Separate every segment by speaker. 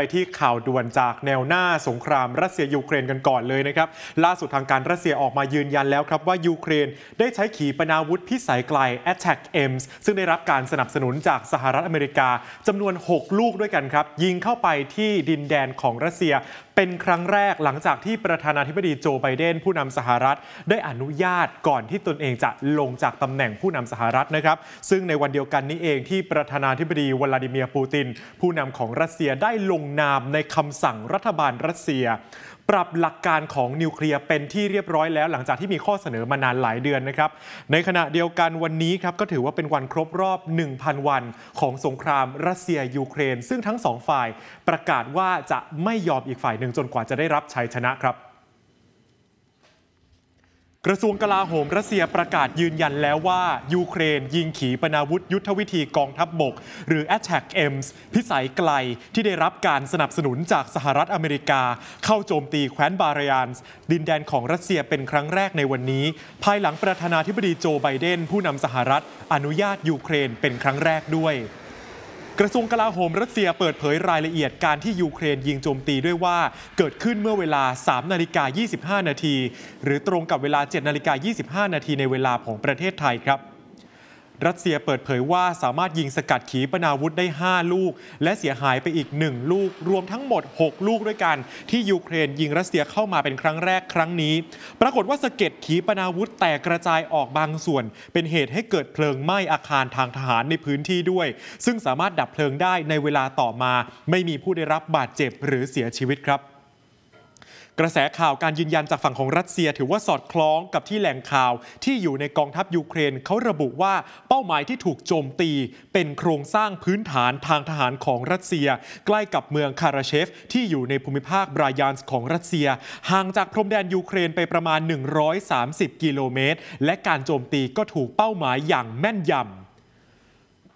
Speaker 1: ไปที่ข่าวด่วนจากแนวหน้าสงคราม รัสเซีย ยูเครนกันก่อนเลยนะครับ ล่าสุดทางการรัสเซียออกมายืนยันแล้วครับ ว่า ยูเครนได้ใช้ขีปนาวุธพิสัยไกล Attack M ซึ่งได้รับการสนับสนุนจากสหรัฐอเมริกาจำนวน 6 ลูกด้วยกันครับ ยิงเข้าไปที่ดินแดนของรัสเซีย เป็นครั้งแรกหลังจากที่ประธานาธิบดีโจไบเดนผู้นำสหรัฐ ได้อนุญาตก่อนที่ตนเองจะลงจากตำแหน่งผู้นำสหรัฐนะครับ ซึ่งในวันเดียวกันนี้เองที่ประธานาธิบดีวลาดิเมียร์ปูตินผู้นำของรัสเซียได้ลงนามในคำสั่งรัฐบาลรัสเซีย ปรับหลักการของนิวเคลียร์เป็นที่เรียบร้อยแล้ว หลังจากที่มีข้อเสนอมานานหลายเดือนนะครับในขณะเดียวกันวันนี้ครับก็ถือว่าเป็นวันครบรอบ 1,000 วันของสงครามรัสเซียยูเครน ซึ่งทั้งสองฝ่ายประกาศว่าจะไม่ยอมอีกฝ่ายหนึ่งจนกว่าจะได้รับชัยชนะครับกระทรวงกลาโหมรัสเซียประกาศยืนยันแล้วว่า ยูเครนยิงขีปนาวุธยุทธวิธีกองทัพบบก หรือ Attack M พิสัยไกลที่ได้รับการสนับสนุนจากสหรัฐอเมริกาเข้าโจมตีแคว้นบาริยานดินแดนของรัสเซียเป็นครั้งแรกในวันนี้ ภายหลังประธานาธิบดีโจไบเดนผู้นำสหรัฐ อนุญาตยูเครนเป็นครั้งแรกด้วยกระทรวงกลาโหมรัสเซียเปิดเผยรายละเอียดการที่ยูเครนยิงโจมตีด้วยว่าเกิดขึ้นเมื่อเวลา 3 นาฬิกา 25 นาที หรือตรงกับเวลา 7 นาฬิกา 25 นาทีในเวลาของประเทศไทยครับรัสเซียเปิดเผยว่าสามารถยิงสกัดขีปนาวุธได้ 5 ลูก และเสียหายไปอีก 1 ลูก รวมทั้งหมด 6 ลูกด้วยกัน ที่ยูเครนยิงรัสเซียเข้ามาเป็นครั้งแรกครั้งนี้ ปรากฏว่าสะเก็ดขีปนาวุธแตกกระจายออกบางส่วน เป็นเหตุให้เกิดเพลิงไหม้อาคารทางทหารในพื้นที่ด้วย ซึ่งสามารถดับเพลิงได้ในเวลาต่อมา ไม่มีผู้ได้รับบาดเจ็บหรือเสียชีวิตครับกระแสข่าวการยืนยันจากฝั่งของรัสเซีย ถือว่าสอดคล้องกับที่แหล่งข่าวที่อยู่ในกองทัพยูเครนเขาระบุว่าเป้าหมายที่ถูกโจมตี เป็นโครงสร้างพื้นฐานทางทหารของรัสเซีย ใกล้กับเมืองคาราเชฟ ที่อยู่ในภูมิภาคบรายานส์ของรัสเซีย ห่างจากพรมแดนยูเครนไปประมาณ 130 กิโลเมตร และการโจมตีก็ถูกเป้าหมายอย่างแม่นยำ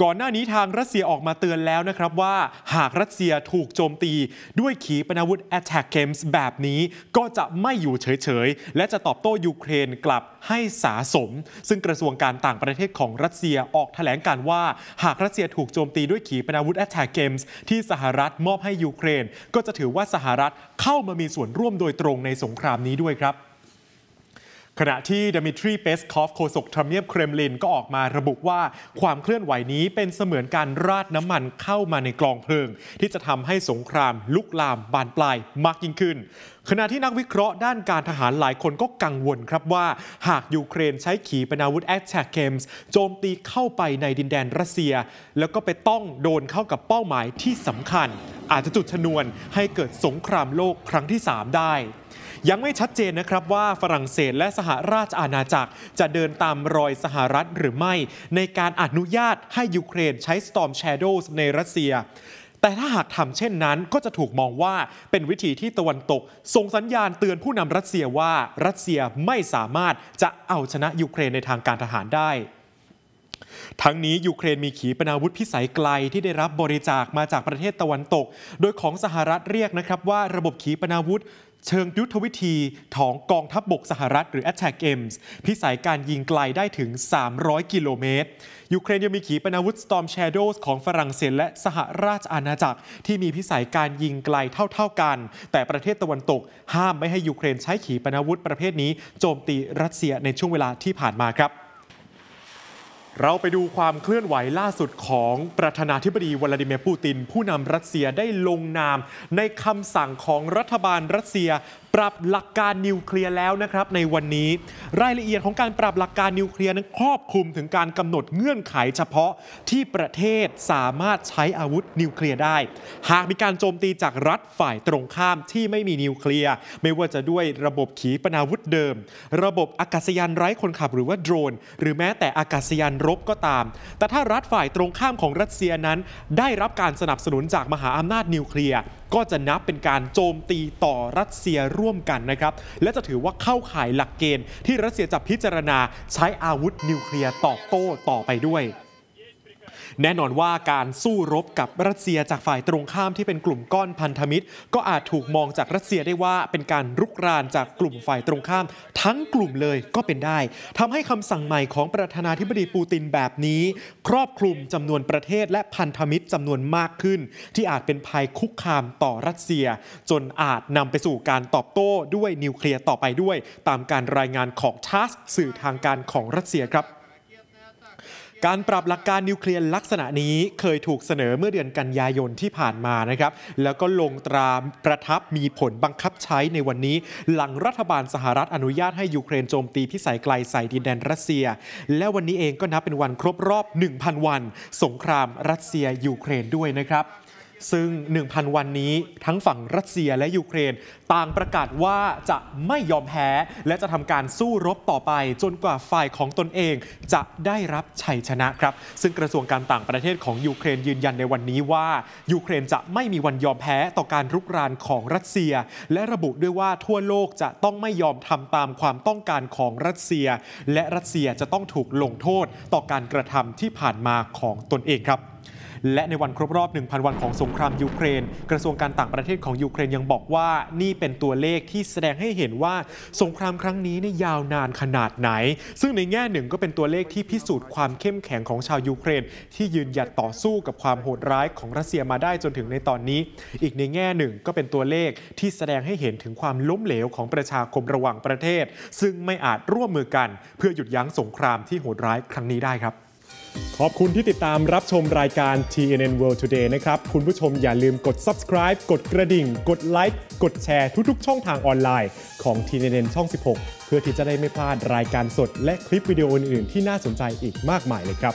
Speaker 1: ก่อนหน้านี้ทางรัสเซียออกมาเตือนแล้วนะครับว่าหากรัสเซียถูกโจมตีด้วยขีปนาวุธ Attack Games แบบนี้ก็จะไม่อยู่เฉยๆและจะตอบโต้ยูเครนกลับให้สาสม ซึ่งกระทรวงการต่างประเทศของรัสเซียออกถแถลงการว่า หากรัสเซียถูกโจมตีด้วยขีปนาวุธ Attack Games ที่สหรัฐมอบให้ยูเครน ก็จะถือว่าสหรัฐเข้ามามีส่วนร่วมโดยตรงในสงครามนี้ด้วยครับขณะที่ดมิทรีเปสคอฟโคสกทำเนียบเครมลินก็ออกมาระบุว่า ความเคลื่อนไหวนี้เป็นเสมือนการราดน้ำมันเข้ามาในกลองเพลิง ที่จะทำให้สงครามลุกลามบานปลายมากยิ่งขึ้น ขณะที่นักวิเคราะห์ด้านการทหารหลายคนก็กังวลครับว่า หากยูเครนใช้ขีปนาวุธแอชแชกเคมส์โจมตีเข้าไปในดินแดนรัสเซีย แล้วก็ไปต้องโดนเข้ากับเป้าหมายที่สำคัญ อาจจะจุดชนวนให้เกิดสงครามโลกครั้งที่ 3 ได้ยังไม่ชัดเจนนะครับว่าฝรั่งเศสและสหราชอาณาจักรจะเดินตามรอยสหรัฐหรือไม่ในการอนุญาตให้ยูเครนใช้ Storm Shadows ในรัสเซีย แต่ถ้าหากทำเช่นนั้นก็จะถูกมองว่าเป็นวิธีที่ตะวันตกส่งสัญญาณเตือนผู้นำรัสเซียว่ารัสเซียไม่สามารถจะเอาชนะยูเครนในทางการทหารได้ ทั้งนี้ยูเครนมีขีปนาวุธพิสัยไกลที่ได้รับบริจาคมาจากประเทศตะวันตก โดยของสหรัฐเรียกนะครับว่าระบบขีปนาวุธเชิงยุทธวิธีของกองทัพบบกสหรัฐหรือ Attack g a m s พิสัยการยิงไกลได้ถึง 300 กิโลเมตรยูเครนยังมีขีปนาวุธ Storm Shadows ของฝรั่งเศสและสหราชอาณาจักรที่มีพิสัยการยิงไกลเท่าๆกัน แต่ประเทศตะวันตกห้ามไม่ให้ยูเครนใช้ขีปนาวุธประเภทนี้ โจมตีรัสเซียในช่วงเวลาที่ผ่านมาครับเราไปดูความเคลื่อนไหวล่าสุดของ ประธานาธิบดีวลาดิเมียร์ปูติน ผู้นำรัสเซียได้ลงนาม ในคำสั่งของรัฐบาลรัสเซียปรับหลักการนิวเคลียร์แล้วนะครับในวันนี้ รายละเอียดของการปรับหลักการนิวเคลียร์นั้นครอบคลุมถึงการกำหนดเงื่อนไขเฉพาะที่ประเทศสามารถใช้อาวุธนิวเคลียร์ได้ หากมีการโจมตีจากรัฐฝ่ายตรงข้ามที่ไม่มีนิวเคลียร์ไม่ว่าจะด้วยระบบขีปนาวุธเดิม ระบบอากาศยานไร้คนขับหรือว่า โดรนหรือแม้แต่อากาศยานรบก็ตาม แต่ถ้ารัฐฝ่ายตรงข้ามของรัสเซียนั้นได้รับการสนับสนุนจากมหาอำนาจนิวเคลียร์ก็จะนับเป็นการโจมตีต่อรัสเซียร่วมกันนะครับ และจะถือว่าเข้าข่ายหลักเกณฑ์ที่รัสเซียจะพิจารณาใช้อาวุธนิวเคลียร์ตอบโต้ต่อไปด้วยแน่นอนว่าการสู้รบกับรัสเซียจากฝ่ายตรงข้ามที่เป็นกลุ่มก้อนพันธมิตร ก็อาจถูกมองจากรัสเซียได้ว่าเป็นการรุกรานจากกลุ่มฝ่ายตรงข้าม ทั้งกลุ่มเลยก็เป็นได้ ทำให้คำสั่งใหม่ของประธานาธิบดีปูตินแบบนี้ ครอบคลุมจำนวนประเทศและพันธมิตรจำนวนมากขึ้น ที่อาจเป็นภัยคุกคามต่อรัสเซีย จนอาจนำไปสู่การตอบโต้ด้วยนิวเคลียร์ต่อไปด้วย ตามการรายงานของทัสสื่อทางการของรัสเซียครับการปรับหลักการนิวเคลียร์ลักษณะนี้เคยถูกเสนอเมื่อเดือนกันยายนที่ผ่านมานะครับ แล้วก็ลงตราประทับมีผลบังคับใช้ในวันนี้ หลังรัฐบาลสหรัฐอนุญาตให้ยูเครนโจมตีพิสัยไกลใส่ดินแดนรัสเซีย และวันนี้เองก็นับเป็นวันครบรอบ 1,000 วัน สงครามรัสเซียยูเครนด้วยนะครับซึ่ง 1,000 วันนี้ทั้งฝั่งรัสเซียและยูเครนต่างประกาศว่าจะไม่ยอมแพ้ และจะทำการสู้รบต่อไปจนกว่าฝ่ายของตนเอง จะได้รับชัยชนะครับซึ่งกระทรวงการต่างประเทศของยูเครนยืนยันในวันนี้ว่ายูเครนจะไม่มีวันยอมแพ้ต่อการรุกรานของรัสเซีย และระบุด้วยว่าทั่วโลกจะต้องไม่ยอมทำตามความต้องการของรัสเซีย และรัสเซียจะต้องถูกลงโทษต่อการกระทำที่ผ่านมาของตนเองครับและในวันครบรอบ 1,000 วันของสงครามยูเครนกระทรวงการต่างประเทศของยูเครนยังบอกว่านี่เป็นตัวเลขที่แสดงให้เห็นว่าสงครามครั้งนี้นี่ยาวนานขนาดไหน ซึ่งในแง่หนึ่งก็เป็นตัวเลขที่พิสูจน์ความเข้มแข็งของชาวยูเครน ที่ยืนหยัดต่อสู้กับความโหดร้ายของรัสเซียมาได้จนถึงในตอนนี้ อีกในแง่หนึ่งก็เป็นตัวเลขที่แสดงให้เห็นถึงความล้มเหลวของประชาคมระหว่างประเทศ ซึ่งไม่อาจร่วมมือกัน เพื่อหยุดยั้งสงครามที่โหดร้ายครั้งนี้ได้ครับขอบคุณที่ติดตามรับชมรายการ TNN World Today นะครับ คุณผู้ชมอย่าลืมกด subscribe กดกระดิ่ง กดไลค์กดแชร์ทุก ๆ ช่องทางออนไลน์ของ TNN ช่อง 16 เพื่อที่จะได้ไม่พลาดรายการสดและคลิปวิดีโออื่นๆ ที่น่าสนใจอีกมากมายเลยครับ